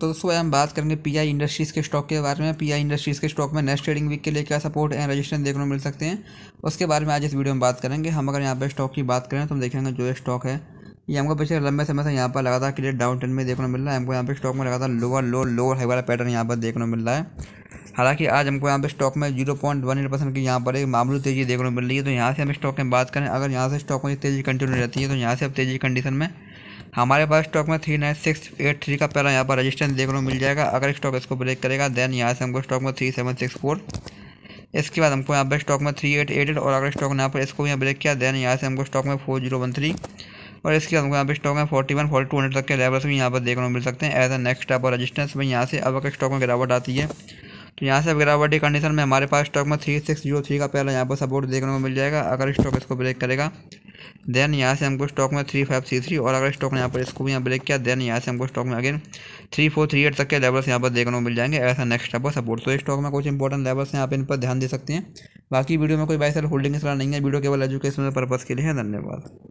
तो दोस्तों हम बात करेंगे पीआई इंडस्ट्रीज़ के स्टॉक के बारे में पीआई इंडस्ट्रीज़ के स्टॉक में नेक्स्ट ट्रेडिंग वीक के लिए क्या सपोर्ट एंड रजिस्ट्रेशन देखने को मिल सकते हैं उसके बारे में आज इस वीडियो में बात करेंगे हम अगर यहाँ पर स्टॉक की बात करें तो हम देखेंगे जो स्टॉक है ये हमको पिछले लंबे समय से यहाँ पर लगातार क्लियर डाउन ट्रेंड में देखने को मिल रहा है हमको यहाँ पर स्टॉक में लगातार लोअर लो लोअर हाई वाला पैटर्न यहाँ पर देखने को मिल रहा है हालांकि आज हमको यहाँ पे स्टॉक में zero point one eight percent की यहाँ पर एक मामूली तेज़ी देखने को मिल रही है तो यहाँ से हम स्टॉक में बात करें अगर यहाँ से स्टॉक में तेज़ी कंटिन्यू रहती है तो यहाँ से अब तेज़ी कंडीशन में हमारे पास स्टॉक में three nine six eight three का पहला यहाँ पर रजिस्टेंस देखने को मिल जाएगा अगर स्टॉक इसको ब्रेक करेगा देन यहाँ से हमको स्टॉक में थ्री सेवन सिक्स फोर इसके बाद हमको यहाँ पर स्टॉक में थ्री एट एट और अगर स्टॉक ने यहाँ पर इसको यहाँ ब्रेक किया देन यहाँ से हमको स्टॉक में फोर जीरो वन थ्री और इसके बाद हमको यहाँ पर स्टॉक में forty one forty two hundred तक के लेवल्स भी यहाँ पर देखने को मिल सकते हैं एज ए नेक्स्ट आप रजिस्टेंस में यहाँ से अब अगर स्टॉक में गिरावट आती है तो यहाँ से की कंडीशन में हमारे पास स्टॉक में थ्री सिक्स जीरो थ्री का पहला यहाँ पर सपोर्ट देखने को मिल जाएगा अगर स्टॉक इसको ब्रेक करेगा देन यहाँ से हमको स्टॉक में थ्री फाइव थ्री थ्री और अगर स्टॉक ने यहाँ पर इसको भी यहाँ ब्रेक किया देन यहाँ से हमको स्टॉक में again three four three eight तक के लेवल्स यहाँ पर देखने को मिल जाएंगे ऐसा नेक्स्ट आपको सपोर्ट तो स्टॉक में कुछ इंपॉर्टेंट लेवल्स हैं आप इन पर ध्यान दे सकते हैं बाकी वीडियो में कोई बाई सर होल्डिंग सलाह नहीं है वीडियो केवल एजुकेशनल पर्पज़ के लिए है धन्यवाद